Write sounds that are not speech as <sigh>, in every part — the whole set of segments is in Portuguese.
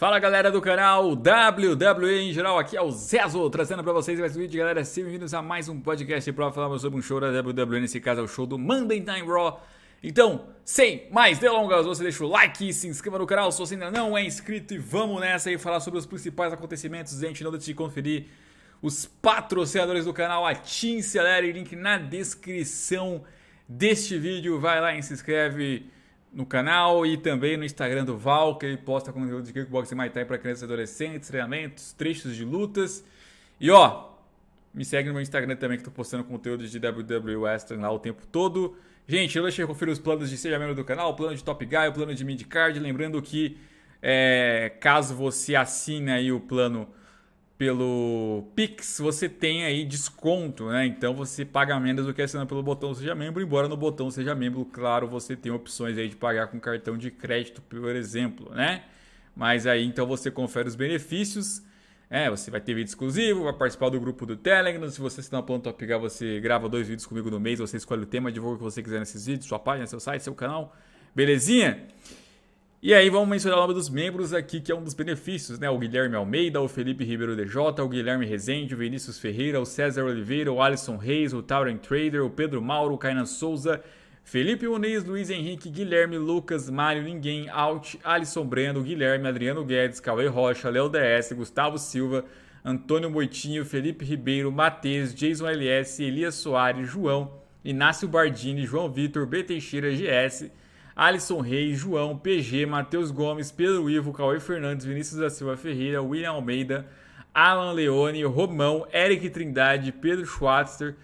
Fala galera do canal WWE em geral, aqui é o Zezo trazendo para vocês mais um vídeo, galera. Sejam bem-vindos a mais um podcast para falar sobre um show da WWE, nesse caso é o show do Monday Night Raw. Então, sem mais delongas, você deixa o like, se inscreva no canal se você ainda não é inscrito e vamos nessa aí falar sobre os principais acontecimentos. Gente, não deixe de conferir os patrocinadores do canal, a Team Celere, link na descrição deste vídeo. Vai lá e se inscreve no canal e também no Instagram do Val, que posta conteúdo de kickboxing Muay Thai para crianças e adolescentes, treinamentos, trechos de lutas. E ó, me segue no meu Instagram também que estou postando conteúdo de WWE Western lá o tempo todo. Gente, eu deixei conferir os planos de seja membro do canal, o plano de Top Guy, o plano de Midcard, lembrando que é, caso você assine aí o plano pelo Pix, você tem aí desconto, né? Então você paga menos do que assinando pelo botão Seja Membro, embora no botão Seja Membro, claro, você tem opções aí de pagar com cartão de crédito, por exemplo, né? Mas aí então você confere os benefícios. É, você vai ter vídeo exclusivo, vai participar do grupo do Telegram. Se você assinar o plano Top você grava dois vídeos comigo no mês, você escolhe o tema, divulga o que você quiser nesses vídeos, sua página, seu site, seu canal. Belezinha? E aí vamos mencionar o nome dos membros aqui, que é um dos benefícios, né? O Guilherme Almeida, o Felipe Ribeiro DJ, o Guilherme Rezende, o Vinícius Ferreira, o César Oliveira, o Alisson Reis, o Tauren Trader, o Pedro Mauro, o Kainan Souza, Felipe Muniz, Luiz Henrique, Guilherme, Lucas, Mário, Ninguém, Alt, Alisson Breno, Guilherme, Adriano Guedes, Cauê Rocha, Léo DS, Gustavo Silva, Antônio Moitinho, Felipe Ribeiro, Matheus, Jason LS, Elias Soares, João, Inácio Bardini, João Vitor, B. Teixeira, GS, Alisson Reis, João, PG, Matheus Gomes, Pedro Ivo, Cauê Fernandes, Vinícius da Silva Ferreira, William Almeida, Alan Leone, Romão, Eric Trindade, Pedro Schwatzer,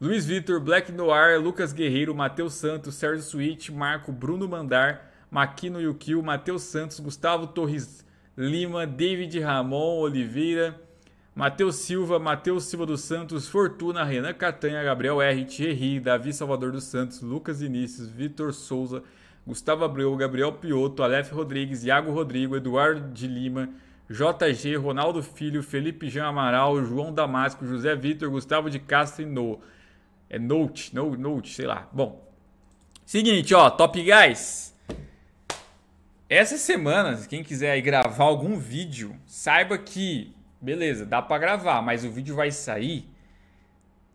Luiz Vitor, Black Noir, Lucas Guerreiro, Matheus Santos, Sérgio Suíte, Marco, Bruno Mandar, Maquino Yukio, Matheus Santos, Gustavo Torres Lima, David Ramon Oliveira, Matheus Silva, Matheus Silva dos Santos, Fortuna, Renan Catanha, Gabriel R, Thierry, Davi Salvador dos Santos, Lucas Inícios, Vitor Souza, Gustavo Abreu, Gabriel Pioto, Aleph Rodrigues, Iago Rodrigo, Eduardo de Lima, JG, Ronaldo Filho, Felipe Jean Amaral, João Damasco, José Vitor, Gustavo de Castro e No. É Note, no, Note, sei lá. Bom, seguinte, ó, Top Guys. Essa semana, quem quiser gravar algum vídeo, saiba que, beleza, dá para gravar, mas o vídeo vai sair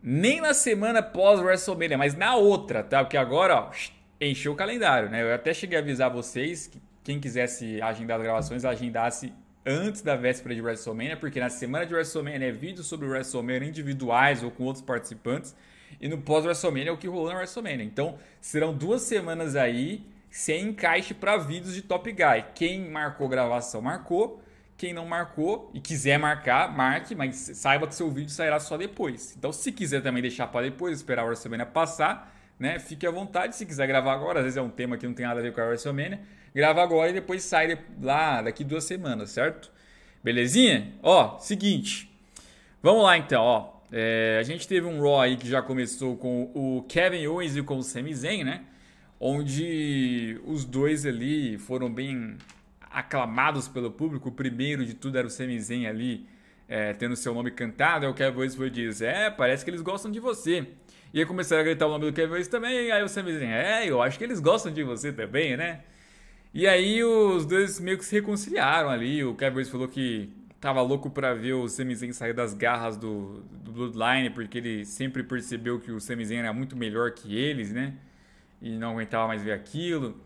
nem na semana pós WrestleMania, mas na outra, tá? Porque agora, ó, encheu o calendário, né? Eu até cheguei a avisar vocês que quem quisesse agendar as gravações, agendasse antes da véspera de WrestleMania, porque na semana de WrestleMania é vídeo sobre WrestleMania individuais ou com outros participantes, e no pós-WrestleMania é o que rolou na WrestleMania. Então, serão duas semanas aí sem encaixe para vídeos de Top Guy. Quem marcou gravação, marcou. Quem não marcou e quiser marcar, marque, mas saiba que seu vídeo sairá só depois. Então, se quiser também deixar para depois, esperar a WrestleMania passar, né? Fique à vontade se quiser gravar agora, às vezes é um tema que não tem nada a ver com a WrestleMania. Grava agora e depois sai lá daqui duas semanas, certo? Belezinha? Ó, seguinte. Vamos lá então, ó. É, a gente teve um Raw aí que já começou com o Kevin Owens e com o Sami Zayn, né? Onde os dois ali foram bem aclamados pelo público. O primeiro de tudo era o Sami Zayn ali, é, tendo seu nome cantado. Aí é o Kevin Owens foi dizer, é, parece que eles gostam de você. E aí começaram a gritar o nome do Kevin Owens também. aí o Sami Zayn, é, eu acho que eles gostam de você também, né? E aí os dois meio que se reconciliaram ali. O Kevin Owens falou que tava louco para ver o Sami Zayn sair das garras do, do, Bloodline, porque ele sempre percebeu que o Sami Zayn era muito melhor que eles, né? E não aguentava mais ver aquilo.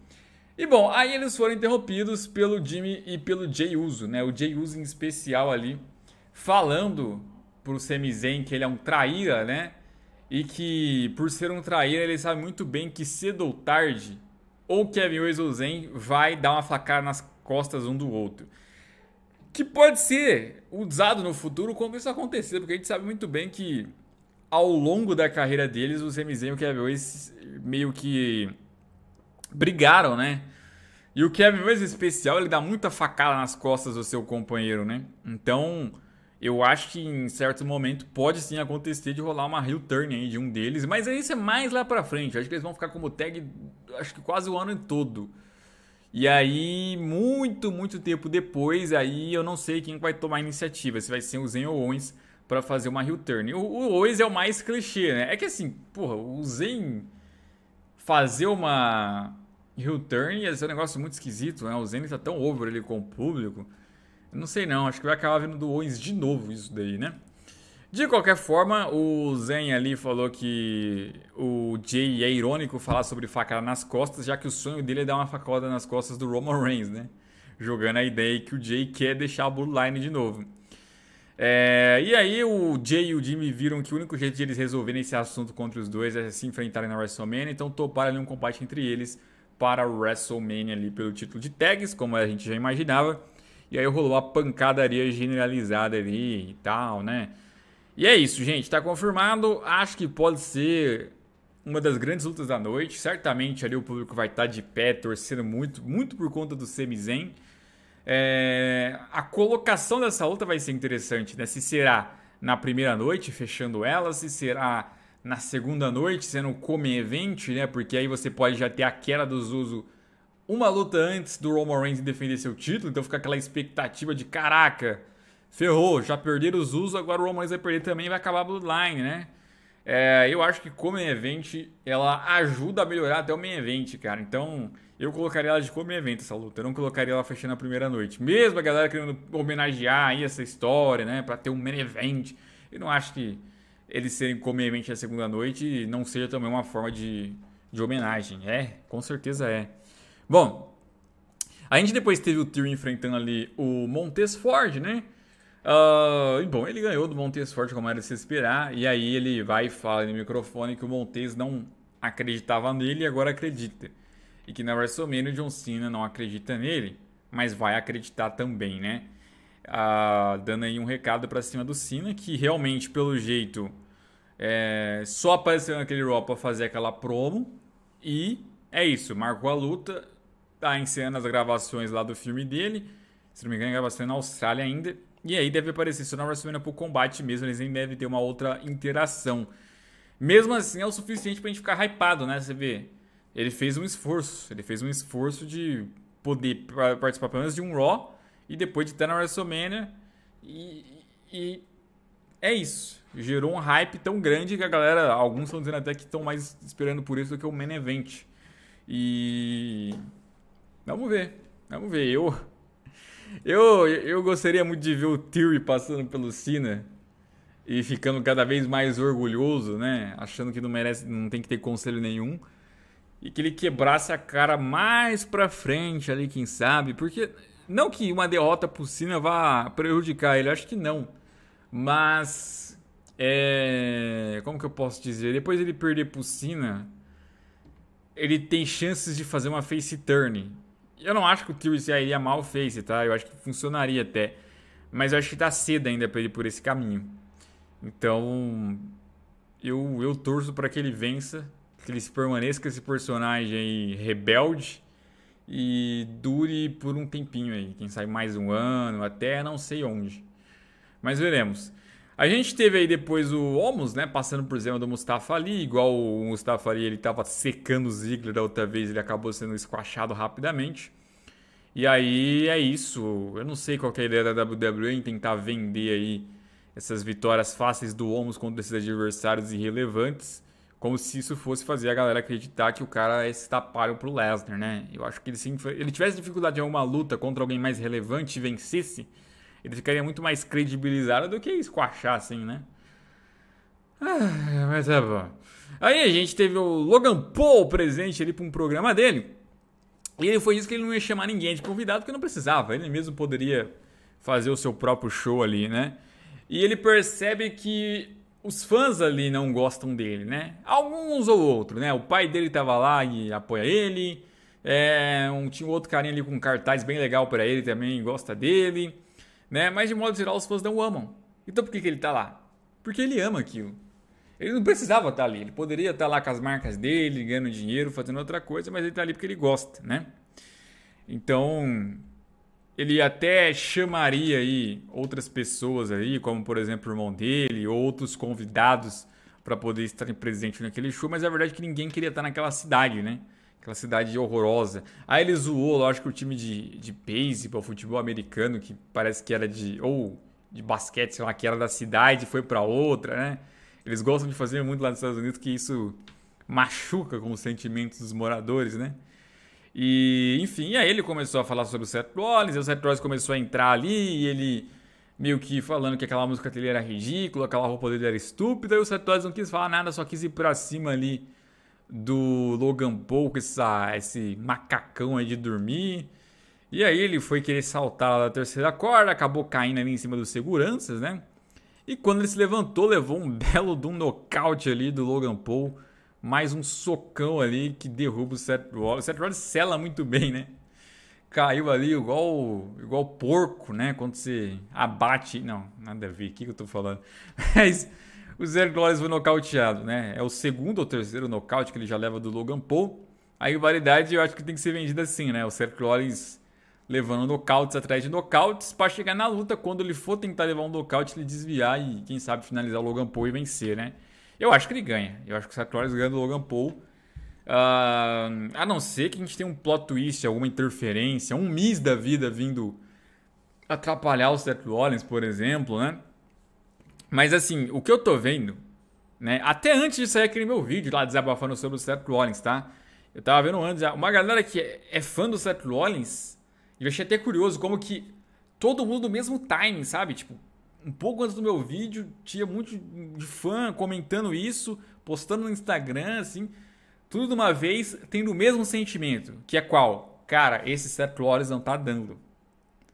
E bom, aí eles foram interrompidos pelo Jimmy e pelo Jay Uso, né? O Jay Uso em especial ali, falando pro Sami Zayn que ele é um traíra, né? e que, por ser um traíra, ele sabe muito bem que cedo ou tarde, ou Kevin Owens ou Zen vai dar uma facada nas costas um do outro. Que pode ser usado no futuro quando isso acontecer, porque a gente sabe muito bem que ao longo da carreira deles, o Zen e o Kevin Owens meio que brigaram, né? E o Kevin Owens, em especial, ele dá muita facada nas costas do seu companheiro, né? Então, eu acho que em certo momento pode sim acontecer de rolar uma heel turn aí de um deles, mas isso é mais lá pra frente. Eu acho que eles vão ficar como tag, acho que quase o ano todo. E aí, muito, muito tempo depois, aí eu não sei quem vai tomar a iniciativa, se vai ser o Zen ou o Owens para fazer uma heel turn. O, o Owens é o mais clichê, né? É que assim, porra, o Zen fazer uma heel turn ia ser um negócio muito esquisito, né? O Zen tá tão over ele com o público. Eu não sei não, acho que vai acabar vindo do Owens de novo isso daí, né? De qualquer forma, o Zen ali falou que o Jay é irônico falar sobre facada nas costas, já que o sonho dele é dar uma facada nas costas do Roman Reigns, né? Jogando a ideia que o Jay quer deixar a Bloodline de novo. É, e aí o Jay e o Jimmy viram que o único jeito de eles resolverem esse assunto contra os dois é se enfrentarem na WrestleMania, então toparam ali um combate entre eles para WrestleMania ali pelo título de tags, como a gente já imaginava. E aí rolou a pancadaria generalizada ali e tal, né? E é isso, gente. Tá confirmado. Acho que pode ser uma das grandes lutas da noite. Certamente ali o público vai estar tá de pé, torcendo muito, muito por conta do Semizen. É... A colocação dessa luta vai ser interessante, né? Se será na primeira noite, fechando ela, se será na segunda noite, sendo o come né? Porque aí você pode já ter a queda do Zuzu uma luta antes do Roman Reigns defender seu título, então fica aquela expectativa de caraca, ferrou, já perderam os usos, agora o Roman Reigns vai perder também e vai acabar a Bloodline, né? É, eu acho que como event ela ajuda a melhorar até o main event, cara. Então eu colocaria ela de como event essa luta. Eu não colocaria ela fechando a primeira noite. Mesmo a galera querendo homenagear aí essa história, né, para ter um main event. Eu não acho que eles serem como event na segunda noite não seja também uma forma de, de homenagem. É, com certeza é. Bom, a gente depois teve o Tio enfrentando ali o Montes Ford, né? Uh, bom, ele ganhou do Montes Ford como era de se esperar, e aí ele vai e fala no microfone que o Montes não acreditava nele e agora acredita. E que na WrestleMania o John Cena não acredita nele, mas vai acreditar também, né? Uh, dando aí um recado para cima do Cena, que realmente, pelo jeito, é, só apareceu naquele Raw pra fazer aquela promo. E é isso, marcou a luta, tá encenando as gravações lá do filme dele. Se não me engano, gravação na Austrália ainda. E aí deve aparecer só na WrestleMania pro combate mesmo, eles nem devem ter uma outra interação. Mesmo assim, é o suficiente pra gente ficar hypado, né? Você vê, ele fez um esforço, ele fez um esforço de poder participar pelo menos de um Raw e depois de estar na WrestleMania. E, e é isso. Gerou um hype tão grande que a galera, alguns estão dizendo até que estão mais esperando por isso do que o main event. E Vamos ver. Vamos ver. Eu, eu, eu gostaria muito de ver o Theory passando pelo Cena e ficando cada vez mais orgulhoso, né? Achando que não merece, não tem que ter conselho nenhum. E que ele quebrasse a cara mais pra frente ali, quem sabe. Porque não que uma derrota pro Cena vá prejudicar ele, acho que não. Mas. É, como que eu posso dizer? Depois ele perder pro Cena, ele tem chances de fazer uma face turn. Eu não acho que o Tyrese iria mal o Face, tá? Eu acho que funcionaria até. Mas eu acho que tá cedo ainda pra ele por esse caminho. Então, eu, eu torço para que ele vença, que ele permaneça esse personagem aí rebelde e dure por um tempinho aí. Quem sabe mais um ano, até não sei onde. Mas veremos. A gente teve aí depois o Omos, né, passando por cima do Mustafa ali, igual o Mustafa ali, ele tava secando o Ziggler da outra vez, ele acabou sendo esquachado rapidamente. E aí é isso, eu não sei qual é a ideia da WWE em tentar vender aí essas vitórias fáceis do Omos contra esses adversários irrelevantes, como se isso fosse fazer a galera acreditar que o cara é esse tapalho pro Lesnar, né? Eu acho que ele se ele tivesse dificuldade em alguma luta contra alguém mais relevante e vencesse, ele ficaria muito mais credibilizado do que esquachar assim, né? Ah, mas é bom. Aí a gente teve o Logan Paul presente ali para um programa dele. E ele foi isso que ele não ia chamar ninguém de convidado porque não precisava. Ele mesmo poderia fazer o seu próprio show ali, né? E ele percebe que os fãs ali não gostam dele, né? Alguns ou outros, né? O pai dele tava lá e apoia ele. É, um, tinha outro carinha ali com um cartaz bem legal para ele também, gosta dele. Né? Mas de modo geral, os fãs não amam. Então por que, que ele tá lá? Porque ele ama aquilo. Ele não precisava estar tá ali, ele poderia estar tá lá com as marcas dele, ganhando dinheiro, fazendo outra coisa, mas ele está ali porque ele gosta, né? Então, ele até chamaria aí outras pessoas aí, como por exemplo o irmão dele, outros convidados para poder estar presente naquele show, mas a verdade é que ninguém queria estar tá naquela cidade, né? Aquela cidade horrorosa. Aí ele zoou, lógico, o time de, de beisebol, futebol americano, que parece que era de. ou de basquete, sei lá, que era da cidade, foi para outra, né? Eles gostam de fazer muito lá nos Estados Unidos que isso machuca com os sentimentos dos moradores, né? E, enfim, aí ele começou a falar sobre o Seth Rollins, e o Seth Rollins começou a entrar ali, e ele meio que falando que aquela música dele era ridícula, aquela roupa dele era estúpida, e o Seth Rollins não quis falar nada, só quis ir pra cima ali do Logan Paul com essa, esse macacão aí de dormir. E aí ele foi querer saltar da terceira corda, acabou caindo ali em cima dos seguranças, né? E quando ele se levantou, levou um <laughs> belo de um nocaute ali do Logan Paul. Mais um socão ali que derruba o Seth Rollins. O Seth Rollins sela muito bem, né? Caiu ali igual igual porco, né? Quando você abate... Não, nada a ver. O que, que eu tô falando? <laughs> Mas o Zé Glórias foi nocauteado, né? É o segundo ou terceiro nocaute que ele já leva do Logan Paul. A rivalidade eu acho que tem que ser vendida assim, né? O Seth Rollins levando nocautes atrás de nocautes para chegar na luta quando ele for tentar levar um nocaute, ele desviar e quem sabe finalizar o Logan Paul e vencer, né? Eu acho que ele ganha. Eu acho que o Seth Rollins ganha do Logan Paul. Uh, a não ser que a gente tenha um plot twist, alguma interferência, um miss da vida vindo atrapalhar o Seth Rollins, por exemplo, né? Mas assim, o que eu tô vendo, né? Até antes de sair aquele meu vídeo lá desabafando sobre o Seth Rollins, tá? Eu tava vendo antes, uma galera que é, fã do Seth Rollins, e eu achei até curioso como que todo mundo do mesmo time, sabe? Tipo, um pouco antes do meu vídeo, tinha muito de fã comentando isso, postando no Instagram, assim, tudo de uma vez tendo o mesmo sentimento, que é qual? Cara, esse Seth Rollins não tá dando.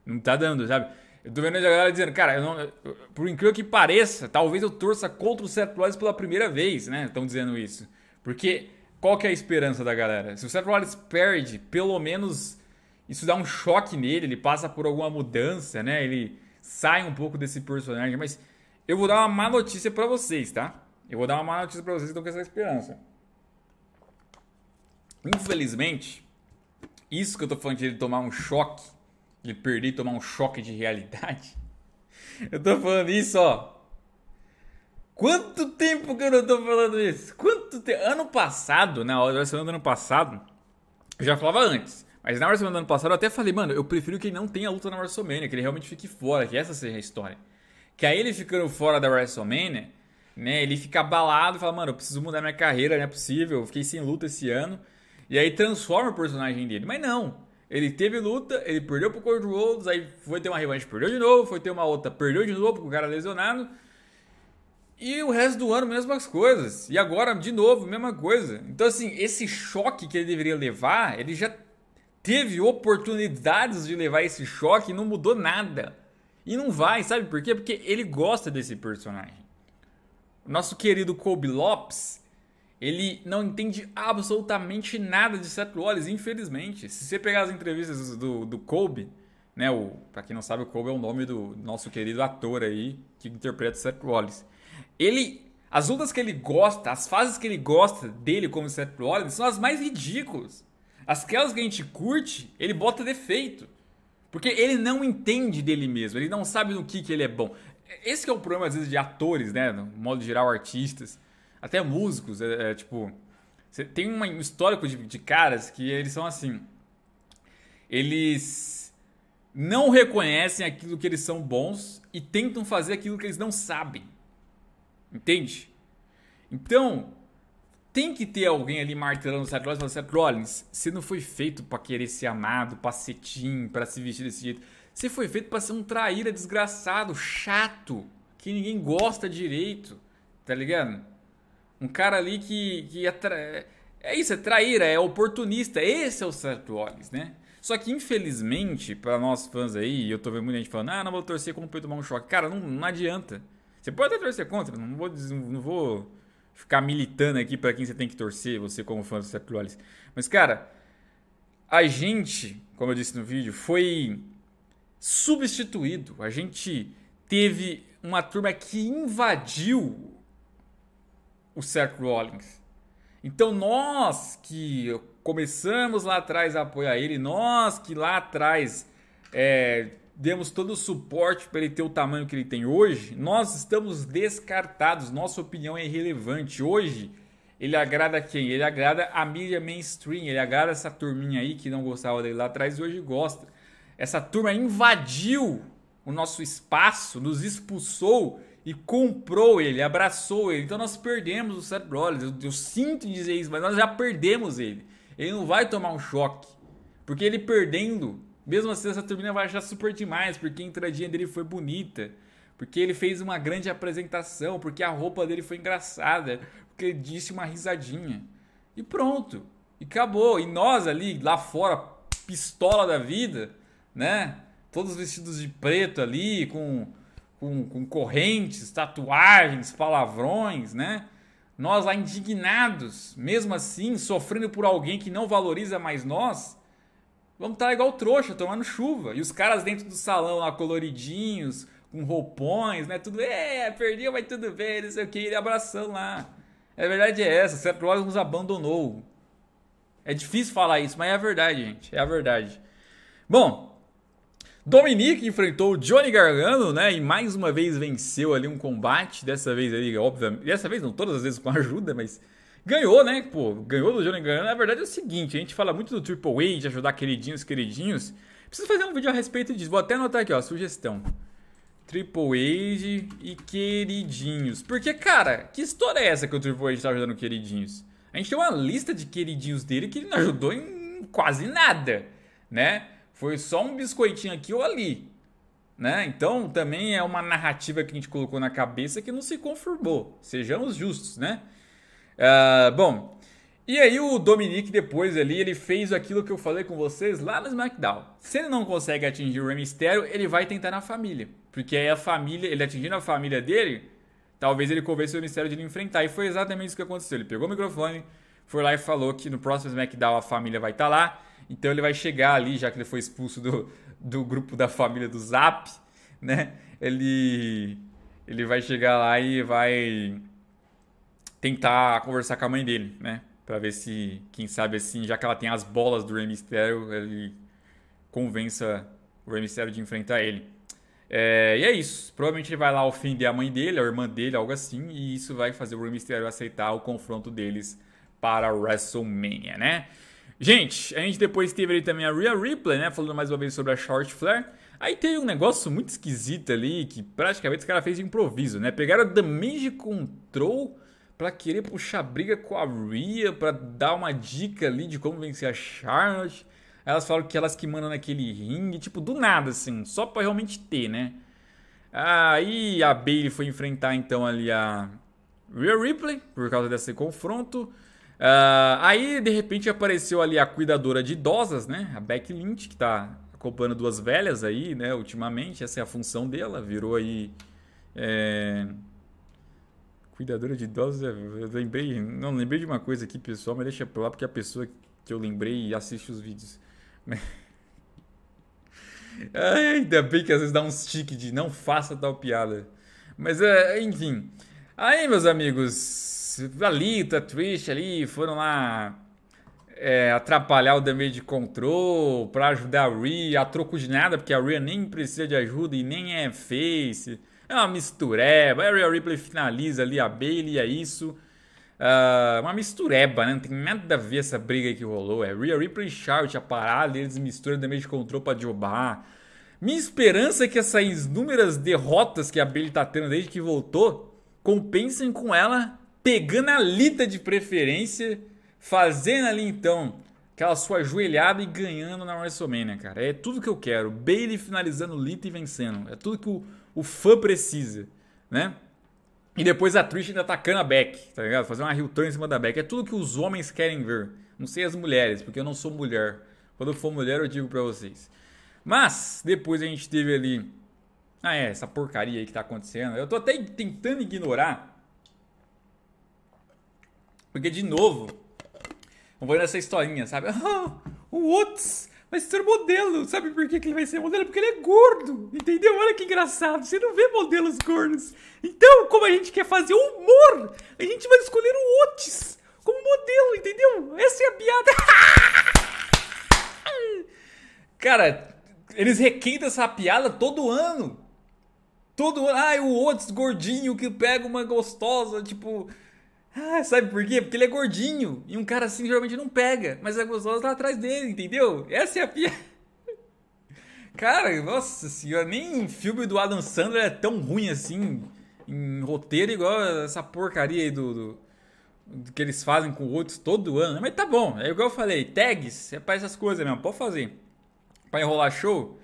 Não tá dando, sabe? Eu tô vendo a galera dizendo, cara, eu não, por incrível que pareça, talvez eu torça contra o Seth Rollins pela primeira vez, né? Estão dizendo isso. Porque qual que é a esperança da galera? Se o Seth Rollins perde, pelo menos isso dá um choque nele, ele passa por alguma mudança, né? Ele sai um pouco desse personagem, mas eu vou dar uma má notícia para vocês, tá? Eu vou dar uma má notícia para vocês que estão é com essa esperança. Infelizmente, isso que eu tô falando de ele tomar um choque de perder e tomar um choque de realidade. <laughs> Eu tô falando isso, ó. Quanto tempo que eu não tô falando isso? Quanto tempo? Ano passado, na hora da semana do ano passado, eu já falava antes. Mas na hora da semana do ano passado eu até falei, mano, eu prefiro que ele não tenha luta na WrestleMania, que ele realmente fique fora, que essa seja a história. Que aí ele ficando fora da WrestleMania, né? Ele fica abalado e fala, mano, eu preciso mudar minha carreira, não é possível, eu fiquei sem luta esse ano. E aí transforma o personagem dele. Mas não. Ele teve luta, ele perdeu pro Cody Rhodes, aí foi ter uma revanche, perdeu de novo, foi ter uma outra, perdeu de novo, com o cara lesionado. E o resto do ano, mesmas coisas. E agora, de novo, mesma coisa. Então, assim, esse choque que ele deveria levar, ele já teve oportunidades de levar esse choque e não mudou nada. E não vai, sabe por quê? Porque ele gosta desse personagem. Nosso querido Kobe Lopes, ele não entende absolutamente nada de Seth Rollins, infelizmente. Se você pegar as entrevistas do, do Kobe, né? O, pra quem não sabe, o Kobe é o nome do nosso querido ator aí que interpreta Seth Rollins. Ele. As lutas que ele gosta, as fases que ele gosta dele como Seth Rollins são as mais ridículas. As Aquelas que a gente curte, ele bota defeito. Porque ele não entende dele mesmo, ele não sabe no que, que ele é bom. Esse é o problema, às vezes, de atores, né? No modo geral, artistas até músicos, é, é tipo. tem um histórico de, de caras que eles são assim. Eles não reconhecem aquilo que eles são bons e tentam fazer aquilo que eles não sabem. Entende? Então, tem que ter alguém ali martelando o Seth Rollins e falando, Seth Rollins, você não foi feito para querer ser amado, pra ser cetim, pra se vestir desse jeito. Você foi feito para ser um traíra desgraçado, chato, que ninguém gosta direito, tá ligado? Um cara ali que, que é, tra... é isso, é traíra, é oportunista. Esse é o Seth Rollins, né? Só que, infelizmente, para nós fãs aí, eu tô vendo muita gente falando, ah, não vou torcer contra o tomar um choque. Cara, não, não adianta. Você pode até torcer contra, não vou, não vou ficar militando aqui para quem você tem que torcer, você como fã do Seth Rollins. Mas, cara, a gente, como eu disse no vídeo, foi substituído. A gente teve uma turma que invadiu o Seth Rollins. Então nós que começamos lá atrás a apoiar ele, nós que lá atrás é, demos todo o suporte para ele ter o tamanho que ele tem hoje, nós estamos descartados, nossa opinião é irrelevante. Hoje ele agrada quem? Ele agrada a mídia mainstream, ele agrada essa turminha aí que não gostava dele lá atrás e hoje gosta. Essa turma invadiu o nosso espaço, nos expulsou e comprou ele, abraçou ele. Então nós perdemos o Seth Rollins. Eu, eu sinto dizer isso, mas nós já perdemos ele. Ele não vai tomar um choque. Porque ele perdendo, mesmo assim essa turbina vai achar super demais, porque a entradinha dele foi bonita. Porque ele fez uma grande apresentação, porque a roupa dele foi engraçada, porque ele disse uma risadinha. E pronto. E acabou. E nós ali, lá fora, pistola da vida, né? Todos vestidos de preto ali, com com, com correntes, tatuagens, palavrões, né? Nós lá indignados, mesmo assim, sofrendo por alguém que não valoriza mais nós, vamos estar igual trouxa, tomando chuva. E os caras dentro do salão lá, coloridinhos, com roupões, né? Tudo, é, perdeu, mas tudo bem, não sei o que, ele abraçando lá. A verdade é essa, Rollins nos abandonou. É difícil falar isso, mas é a verdade, gente. É a verdade. Bom, Dominique enfrentou o Johnny Gargano, né? E mais uma vez venceu ali um combate. Dessa vez ali, obviamente. Dessa vez não, todas as vezes com <laughs> ajuda, mas ganhou, né? Pô, ganhou do Johnny Gargano. Na verdade é o seguinte: a gente fala muito do Triple H, de ajudar queridinhos, queridinhos. Preciso fazer um vídeo a respeito disso. Vou até anotar aqui, ó, sugestão. Triple H e queridinhos. Porque, cara, que história é essa que o Triple H tá ajudando queridinhos? A gente tem uma lista de queridinhos dele que ele não ajudou em quase nada, né? Foi só um biscoitinho aqui ou ali. Né? Então também é uma narrativa que a gente colocou na cabeça que não se confirmou. Sejamos justos, né? Uh, bom, e aí o Dominic depois ali, ele fez aquilo que eu falei com vocês lá no SmackDown. Se ele não consegue atingir o Rey Mysterio, ele vai tentar na família. Porque aí a família, ele atingindo a família dele, talvez ele convença o Rey Mysterio de ele enfrentar. E foi exatamente isso que aconteceu. Ele pegou o microfone, foi lá e falou que no próximo SmackDown a família vai estar tá lá. Então ele vai chegar ali, já que ele foi expulso do, do grupo da família do Zap, né? Ele, ele vai chegar lá e vai tentar conversar com a mãe dele, né? Pra ver se, quem sabe assim, já que ela tem as bolas do Rey Mysterio, ele convença o Rey Mysterio de enfrentar ele. É, e é isso. Provavelmente ele vai lá ofender a mãe dele, a irmã dele, algo assim, e isso vai fazer o Rey Mysterio aceitar o confronto deles para WrestleMania, né? Gente, a gente depois teve ali também a Rhea Ripley, né? Falando mais uma vez sobre a Short flare Aí teve um negócio muito esquisito ali, que praticamente os caras fez de improviso, né? Pegaram Damage Control para querer puxar briga com a Rhea, para dar uma dica ali de como vencer a Charlotte. Aí elas falaram que elas que mandam naquele ringue, tipo, do nada, assim, só pra realmente ter, né? Aí a Bailey foi enfrentar então ali a Rhea Ripley, por causa desse confronto. Uh, aí, de repente, apareceu ali a cuidadora de idosas, né? A Beck Lynch, que tá acoplando duas velhas aí, né? Ultimamente, essa é a função dela. Virou aí... É... Cuidadora de idosas. É, eu lembrei... Não, lembrei de uma coisa aqui, pessoal, mas deixa pra lá, porque a pessoa que eu lembrei assiste os vídeos. <laughs> Ai, ainda bem que às vezes dá um stick de não faça tal piada. Mas, é, enfim. Aí, meus amigos, a Lita, a Trish ali foram lá é, atrapalhar o Damage Control para ajudar a Rhea a troco de nada, porque a Rhea nem precisa de ajuda e nem é face. É uma mistureba. A Rhea Ripley finaliza ali a Bailey e é isso. Uh, uma mistureba, né? Não tem nada a ver essa briga que rolou. É Rhea Ripley e Charlotte a parada, eles misturam Damage Control pra jobar. Minha esperança é que essas inúmeras derrotas que a Bailey tá tendo desde que voltou compensem com ela pegando a lita de preferência, fazendo ali então aquela sua ajoelhada e ganhando na WrestleMania, cara. É tudo que eu quero. Bailey finalizando lita e vencendo. É tudo que o, o fã precisa, né? E depois a Trish ainda atacando a Beck, tá ligado? Fazendo uma heel turn em cima da Beck. É tudo que os homens querem ver. Não sei as mulheres, porque eu não sou mulher. Quando eu for mulher, eu digo para vocês. Mas, depois a gente teve ali. Ah, é, essa porcaria aí que tá acontecendo. Eu tô até tentando ignorar porque, de novo, eu vou nessa historinha, sabe? <laughs> Ah, o Otis vai ser modelo. Sabe por que, ele vai ser modelo? Porque ele é gordo, entendeu? Olha que engraçado. Você não vê modelos gordos. Então, como a gente quer fazer humor, a gente vai escolher o Otis como modelo, entendeu? Essa é a piada. <laughs> Cara, eles requentam essa piada todo ano. Todo ano. Ah, o Otis gordinho que pega uma gostosa, tipo. Ah, sabe por quê? Porque ele é gordinho. E um cara assim geralmente não pega. Mas a é gostosa tá atrás dele, entendeu? Essa é a pia. <laughs> Cara, nossa senhora, nem filme do Adam Sandler é tão ruim assim. Em roteiro, igual essa porcaria aí do, do, que eles fazem com outros todo ano. Né? Mas tá bom, é igual eu falei, tags é pra essas coisas mesmo, pode fazer. Pra enrolar show,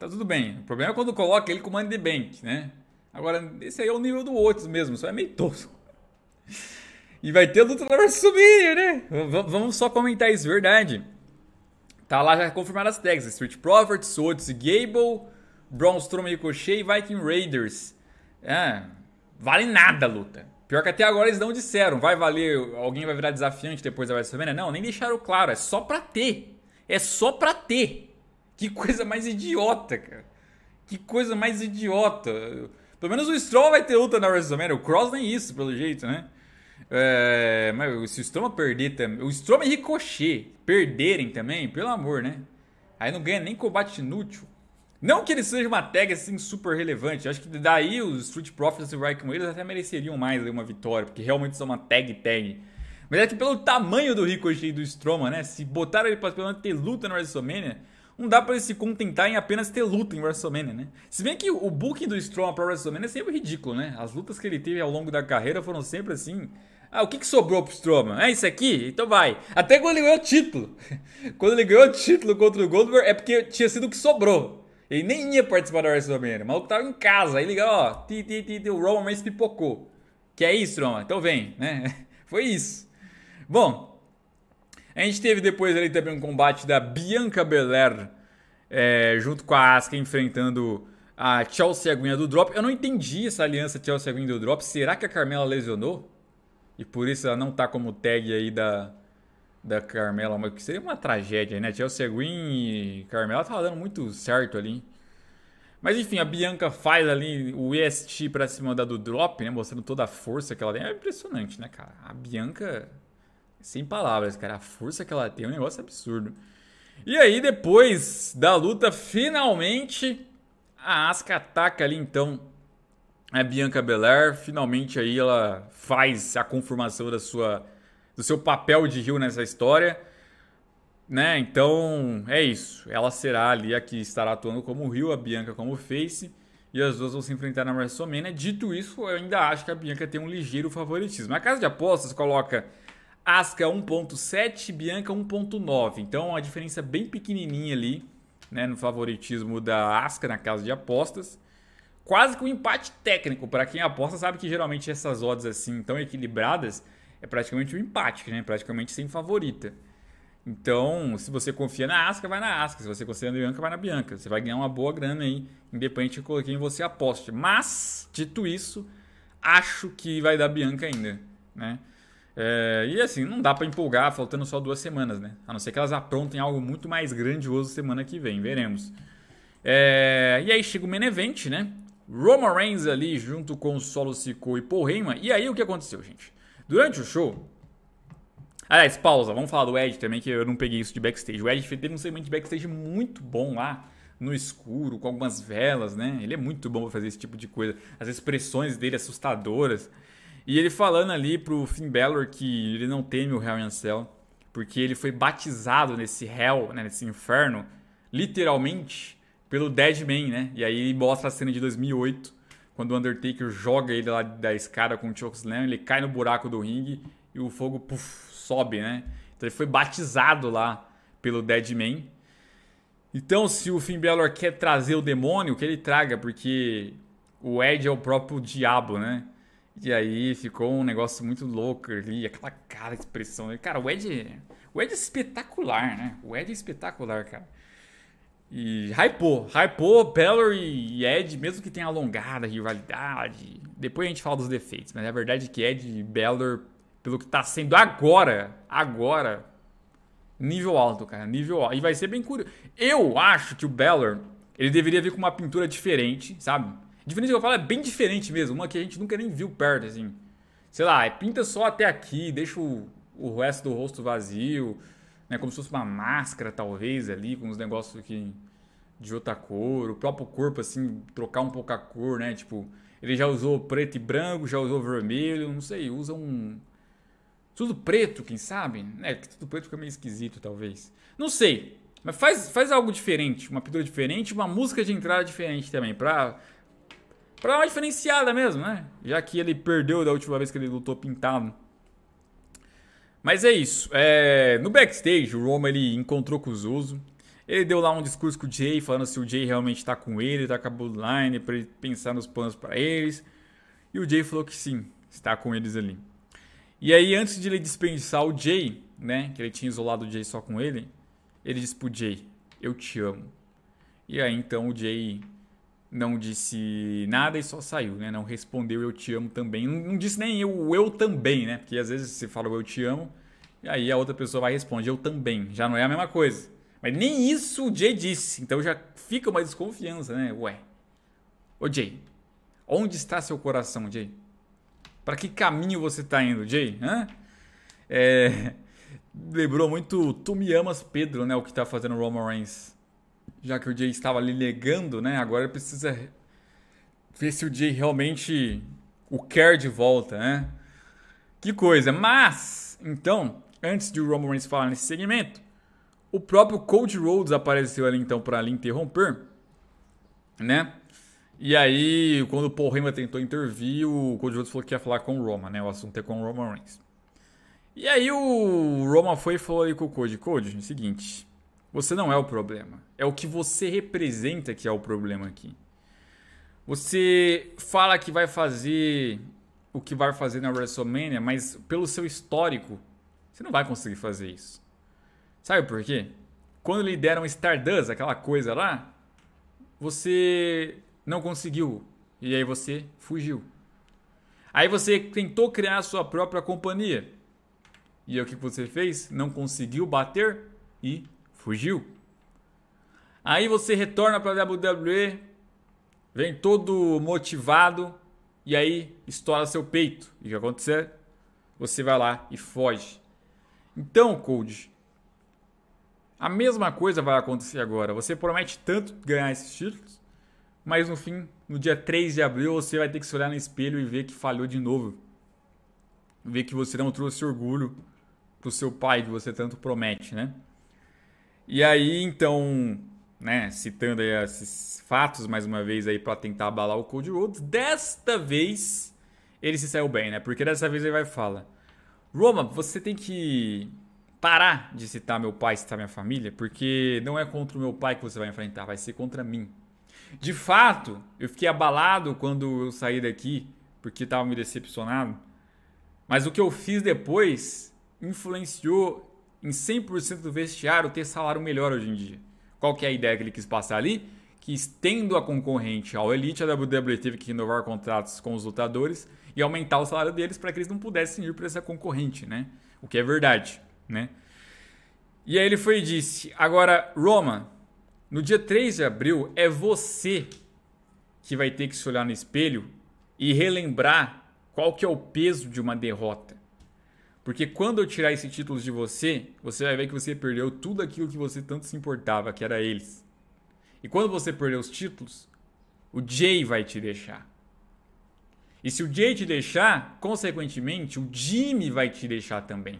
tá tudo bem. O problema é quando coloca ele com o Money the Bank, né? Agora, esse aí é o nível do outros mesmo, só é meio tosco. <laughs> E vai ter luta na WrestleMania, né? V vamos só comentar isso, verdade. Tá lá já confirmadas as tags: Street Profits, Swords Gable, Braun Strowman Ricochet e Viking Raiders. Ah, vale nada a luta. Pior que até agora eles não disseram, vai valer, alguém vai virar desafiante depois da WrestleMania. Né? Não, nem deixaram claro, é só pra ter. É só pra ter. Que coisa mais idiota, cara. Que coisa mais idiota. Pelo menos o Stroll vai ter luta na WrestleMania, o Cross nem isso, pelo jeito, né? É, mas se o Stroma perder também. O Stroma e Ricochet perderem também, pelo amor, né? Aí não ganha nem combate inútil. Não que ele seja uma tag assim super relevante. acho que daí os Street Profits e o Raikkonen eles até mereceriam mais uma vitória, porque realmente são uma tag tag. Mas é que pelo tamanho do Ricochet e do Stroma, né? Se botaram ele pra pelo menos ter luta no WrestleMania, não dá para ele se contentar em apenas ter luta em WrestleMania, né? Se bem que o booking do Stroma pra WrestleMania é sempre ridículo, né? As lutas que ele teve ao longo da carreira foram sempre assim ah, o que, que sobrou pro Strowman? É isso aqui? Então vai. Até quando ele ganhou o título. <laughs> Quando ele ganhou o título contra o Goldberg é porque tinha sido o que sobrou. Ele nem ia participar da WrestleMania. O maluco tava em casa. Aí ligou, ó, ti, ti, ti, o Roman Reigns pipocou. Que é isso, Roman? Então vem, né? <laughs> Foi isso. Bom, a gente teve depois ali também um combate da Bianca Belair é, junto com a Asuka enfrentando a Chelsea Aguinha do Drop. Eu não entendi essa aliança Chelsea Aguinha do Drop. Será que a Carmela lesionou? E por isso ela não tá como tag aí da, da Carmela, mas que seria uma tragédia, né? Chelsea Green e Carmela tava dando muito certo ali. Mas enfim, a Bianca faz ali o EST pra cima da do drop, né? Mostrando toda a força que ela tem. É impressionante, né, cara? A Bianca, sem palavras, cara. A força que ela tem é um negócio absurdo. E aí, depois da luta, finalmente, a Asuka ataca ali então a é, Bianca Belair, finalmente aí ela faz a confirmação da sua, do seu papel de Rio nessa história. Né? Então é isso. Ela será ali a que estará atuando como Rio, a Bianca como Face. E as duas vão se enfrentar na WrestleMania. Né? Dito isso, eu ainda acho que a Bianca tem um ligeiro favoritismo. A casa de apostas coloca Asuka 1.7, Bianca 1.9. Então a diferença bem pequenininha ali, né, no favoritismo da Asuka na casa de apostas quase que um empate técnico. Para quem aposta, sabe que geralmente essas odds assim tão equilibradas é praticamente um empate, né? Praticamente sem favorita. Então, se você confia na Asca, vai na Asca. Se você confia na Bianca, vai na Bianca. Você vai ganhar uma boa grana aí, independente de quem você aposte. Mas, dito isso, acho que vai dar Bianca ainda, né? É, e assim, não dá para empolgar faltando só duas semanas, né? A não ser que elas aprontem algo muito mais grandioso semana que vem, veremos. É, e aí chega o Menevente, né? Roman Reigns ali junto com Solo Sikoa e Paul Heyman. E aí o que aconteceu, gente? Durante o show... Aliás, pausa, vamos falar do Ed também, que eu não peguei isso de backstage. O Ed teve um segmento de backstage muito bom lá, no escuro, com algumas velas, né? Ele é muito bom pra fazer esse tipo de coisa. As expressões dele assustadoras. E ele falando ali pro Finn Balor que ele não teme o Hell in a Cell, porque ele foi batizado nesse Hell, né, nesse inferno, literalmente pelo Deadman, né? E aí mostra a cena de 2008, quando o Undertaker joga ele lá da escada com o Chokeslam, ele cai no buraco do ringue e o fogo puff, sobe, né? Então ele foi batizado lá pelo Deadman. Então, se o Finn Balor quer trazer o demônio, que ele traga, porque o Ed é o próprio diabo, né? E aí ficou um negócio muito louco ali, aquela cara, expressão. Cara, o Ed, o Ed é espetacular, né? O Ed é espetacular, cara. E hypou, hypou Bellor e Ed, mesmo que tenha alongada rivalidade. Depois a gente fala dos defeitos, mas é verdade que Ed e Balor, pelo que tá sendo agora, agora, nível alto, cara, nível alto. E vai ser bem curioso. Eu acho que o Bellor ele deveria vir com uma pintura diferente, sabe? Diferente que eu falo é bem diferente mesmo, uma que a gente nunca nem viu perto, assim. Sei lá, pinta só até aqui, deixa o, o resto do rosto vazio, né? Como se fosse uma máscara, talvez, ali, com uns negócios que, de outra cor, o próprio corpo, assim, trocar um pouco a cor, né? Tipo, ele já usou preto e branco, já usou vermelho, não sei, usa um. Tudo preto, quem sabe? É, tudo preto fica meio esquisito, talvez. Não sei. Mas faz, faz algo diferente, uma pintura diferente, uma música de entrada diferente também, pra. Pra uma diferenciada mesmo, né? Já que ele perdeu da última vez que ele lutou pintado. Mas é isso. É... No backstage, o Roma ele encontrou com o Zuzo. Ele deu lá um discurso com o Jay, falando se o Jay realmente tá com ele, tá com a Bloodline, pra ele pensar nos planos para eles. E o Jay falou que sim, está com eles ali. E aí, antes de ele dispensar o Jay, né, que ele tinha isolado o Jay só com ele, ele disse pro Jay, eu te amo. E aí, então, o Jay não disse nada e só saiu, né? Não respondeu eu te amo também. Não, não disse nem eu, eu também, né? Porque às vezes você fala eu te amo e aí a outra pessoa vai responder eu também. Já não é a mesma coisa. Mas nem isso o Jay disse. Então já fica uma desconfiança, né? Ué. Ô Jay, onde está seu coração, Jay? Para que caminho você está indo, Jay? Hã? É... <laughs> Lembrou muito Tu Me Amas Pedro, né? O que está fazendo o Roman Reigns já que o Jay estava ali negando, né? Agora precisa ver se o Jay realmente o quer de volta, né? Que coisa. Mas, então, antes de o Roman Reigns falar nesse segmento, o próprio Cody Rhodes apareceu ali então para ali interromper, né? E aí, quando o Paul Heyman tentou intervir, o Cody Rhodes falou que ia falar com o Roman, né? O assunto é com o Roman Reigns. E aí o Roman foi e falou ali com o Cody, Cody, é o seguinte, você não é o problema. É o que você representa que é o problema aqui. Você fala que vai fazer o que vai fazer na WrestleMania, mas pelo seu histórico, você não vai conseguir fazer isso. Sabe por quê? Quando lhe deram Stardust, aquela coisa lá, você não conseguiu. E aí você fugiu. Aí você tentou criar a sua própria companhia. E aí o que você fez? Não conseguiu bater e Fugiu. Aí você retorna para a WWE, vem todo motivado e aí estoura seu peito. E o que acontecer? Você vai lá e foge. Então, Cold, a mesma coisa vai acontecer agora. Você promete tanto ganhar esses títulos, mas no fim, no dia 3 de abril, você vai ter que se olhar no espelho e ver que falhou de novo. Ver que você não trouxe orgulho pro seu pai que você tanto promete, né? E aí, então, né, citando aí esses fatos mais uma vez aí para tentar abalar o Cold Rhodes, desta vez ele se saiu bem, né? Porque dessa vez ele vai falar: "Roma, você tem que parar de citar meu pai, citar minha família, porque não é contra o meu pai que você vai enfrentar, vai ser contra mim." De fato, eu fiquei abalado quando eu saí daqui, porque estava me decepcionado. Mas o que eu fiz depois influenciou em 100% do vestiário ter salário melhor hoje em dia. Qual que é a ideia que ele quis passar ali? Que estendo a concorrente ao Elite, a WWE teve que renovar contratos com os lutadores e aumentar o salário deles para que eles não pudessem ir para essa concorrente, né? O que é verdade, né? E aí ele foi e disse: agora, Roma, no dia 3 de abril é você que vai ter que se olhar no espelho e relembrar qual que é o peso de uma derrota. Porque quando eu tirar esses títulos de você, você vai ver que você perdeu tudo aquilo que você tanto se importava, que era eles. E quando você perder os títulos, o Jay vai te deixar. E se o Jay te deixar, consequentemente, o Jimmy vai te deixar também.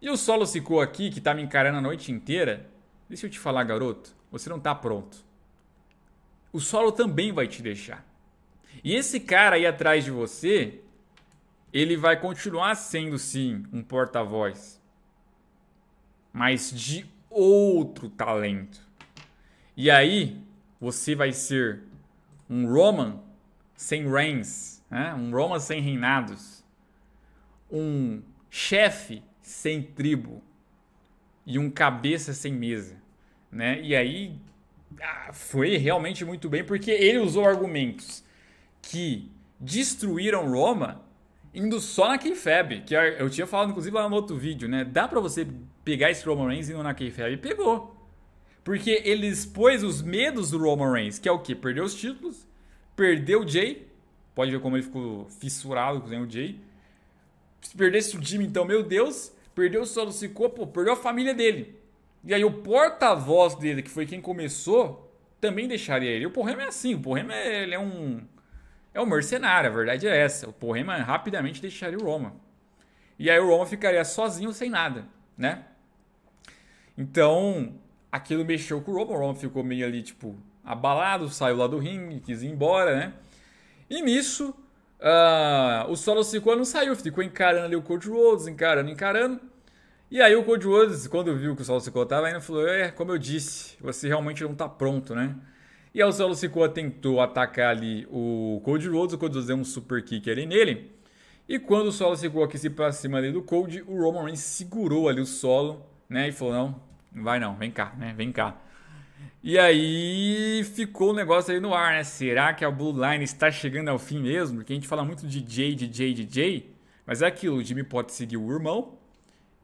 E o solo ficou aqui, que tá me encarando a noite inteira. Deixa eu te falar, garoto, você não tá pronto. O solo também vai te deixar. E esse cara aí atrás de você, ele vai continuar sendo sim um porta-voz, mas de outro talento. E aí você vai ser um Roman sem reigns, né? um Roman sem reinados, um chefe sem tribo e um cabeça sem mesa, né? E aí ah, foi realmente muito bem porque ele usou argumentos que destruíram Roma indo só na K-Fab, que eu tinha falado inclusive lá no outro vídeo, né? Dá para você pegar esse Roman Reigns indo na K-Fab? Pegou. Porque ele expôs os medos do Roman Reigns, que é o quê? perdeu os títulos, perdeu o Jay, pode ver como ele ficou fissurado com o Jay. Se perdesse o Jimmy, então, meu Deus, perdeu o Solo Sikoa, pô, perdeu a família dele. E aí o porta-voz dele, que foi quem começou, também deixaria ele. O Porrema é assim, o Porrema é, ele é um é o mercenário, a verdade é essa. O Porrema rapidamente deixaria o Roma. E aí o Roma ficaria sozinho sem nada, né? Então, aquilo mexeu com o Roma, o Roma ficou meio ali, tipo, abalado, saiu lá do ringue, quis ir embora, né? E nisso, uh, o Solo Sikoa não saiu, ficou encarando ali o Coach Rhodes, encarando, encarando. E aí o Coach Rhodes, quando viu que o Solo Sikoa tava indo, falou, é, como eu disse, você realmente não tá pronto, né? E o solo Sicua tentou atacar ali o Cold Rhodes, o Cold Rhodes deu um super kick ali nele. E quando o solo chegou aqui pra cima ali do Cold, o Roman Reigns segurou ali o solo, né? E falou, não, vai não, vem cá, né? Vem cá. E aí ficou o um negócio aí no ar, né? Será que a Blue Line está chegando ao fim mesmo? Porque a gente fala muito de de Jay, de Jay. mas é aquilo, o Jimmy pode seguir o irmão.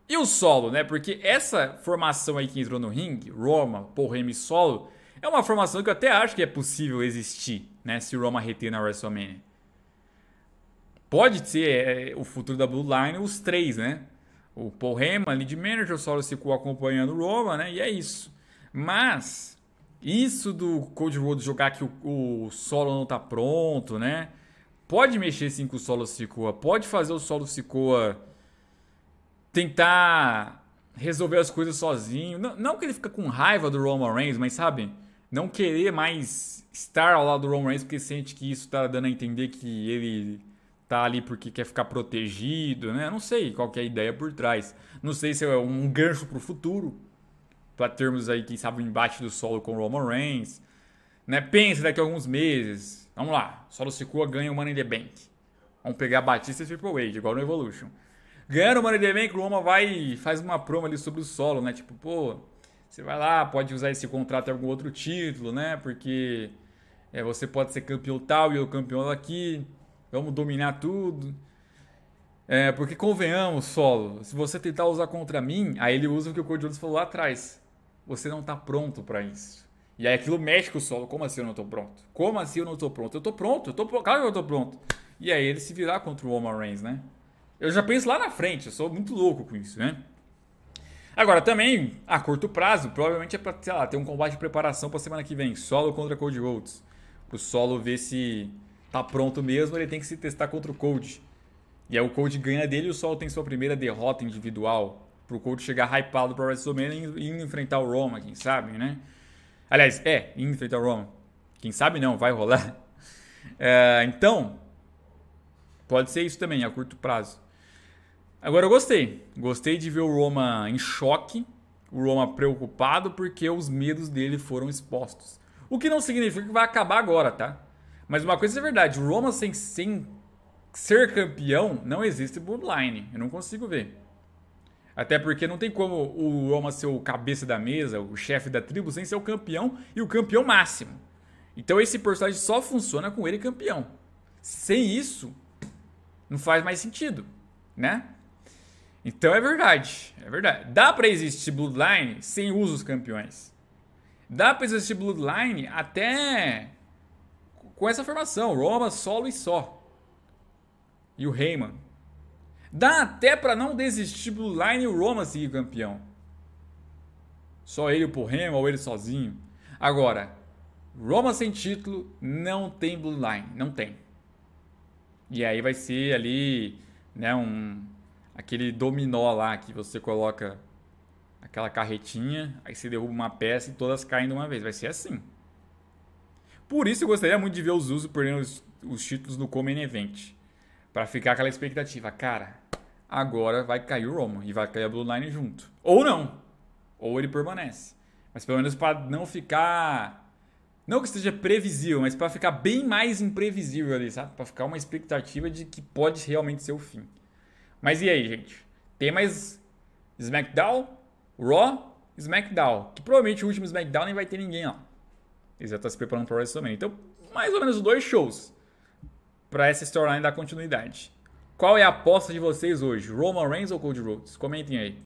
E o solo, né? Porque essa formação aí que entrou no ringue, Roma, Paul Heyman e Solo, é uma formação que eu até acho que é possível existir, né? Se o Roma reter na WrestleMania. Pode ser é, o futuro da Blue Line os três, né? O Paul Heyman, lead manager, o Solo Sikoa acompanhando o Roma, né? E é isso. Mas, isso do Cold Road jogar que o, o solo não tá pronto, né? Pode mexer sim com o solo Sikoa, pode fazer o solo Sikoa tentar resolver as coisas sozinho. Não, não que ele fica com raiva do Roman Reigns, mas sabe? não querer mais estar ao lado do Roman Reigns porque sente que isso está dando a entender que ele tá ali porque quer ficar protegido, né? Não sei qual é a ideia por trás. Não sei se é um gancho para o futuro, para termos aí quem sabe um embate do solo com o Roman Reigns, né? Pensa daqui a alguns meses. Vamos lá, solo Sikoa ganha o Money in the Bank. Vamos pegar Batista e Triple H, igual no Evolution. Ganhando o Money in the Bank, o Roman vai faz uma promo ali sobre o solo, né? Tipo, pô, você vai lá, pode usar esse contrato em algum outro título, né? Porque é, você pode ser campeão tal e eu campeão aqui, Vamos dominar tudo. É, porque convenhamos, solo, se você tentar usar contra mim, aí ele usa o que o Cordiolis falou lá atrás. Você não tá pronto para isso. E aí aquilo mexe com o solo. Como assim eu não tô pronto? Como assim eu não tô pronto? Eu tô pronto, eu tô pronto. Claro que eu tô pronto. E aí ele se virar contra o Roman Reigns, né? Eu já penso lá na frente, eu sou muito louco com isso, né? Agora, também, a curto prazo, provavelmente é pra, sei lá, ter um combate de preparação pra semana que vem. Solo contra Cold Rhodes. o Solo ver se tá pronto mesmo, ele tem que se testar contra o Cold. E aí o Cold ganha dele e o Solo tem sua primeira derrota individual. Pro Cold chegar hypado pra WrestleMania e enfrentar o Roma, quem sabe, né? Aliás, é, enfrentar o Roma. Quem sabe não, vai rolar. <laughs> É, então, pode ser isso também, a curto prazo. Agora eu gostei. Gostei de ver o Roma em choque, o Roma preocupado porque os medos dele foram expostos. O que não significa que vai acabar agora, tá? Mas uma coisa é verdade, o Roma sem, sem ser campeão não existe bloodline. Eu não consigo ver. Até porque não tem como o Roma ser o cabeça da mesa, o chefe da tribo, sem ser o campeão e o campeão máximo. Então esse personagem só funciona com ele campeão. Sem isso, não faz mais sentido, né? Então é verdade, é verdade. Dá para existir Bloodline sem uso campeões. Dá para existir Bloodline até com essa formação, Roma solo e só. E o Heyman. Dá até para não desistir Bloodline e o Roma seguir campeão. Só ele pro Heyman ou ele sozinho. Agora, Roma sem título não tem Bloodline, não tem. E aí vai ser ali, né, um aquele dominó lá que você coloca aquela carretinha, aí você derruba uma peça e todas caem de uma vez. Vai ser assim. Por isso eu gostaria muito de ver os usos perdendo os, os títulos no Common Event. para ficar aquela expectativa. Cara, agora vai cair o Roman e vai cair a Blue Line junto. Ou não. Ou ele permanece. Mas pelo menos para não ficar. Não que esteja previsível, mas para ficar bem mais imprevisível ali, sabe? Para ficar uma expectativa de que pode realmente ser o fim. Mas e aí, gente? Tem mais SmackDown? Raw? SmackDown. Que provavelmente o último SmackDown nem vai ter ninguém, lá Eles já estão tá se preparando para o WrestleMania. Então, mais ou menos dois shows para essa storyline da continuidade. Qual é a aposta de vocês hoje? Roman Reigns ou Cody Rhodes? Comentem aí.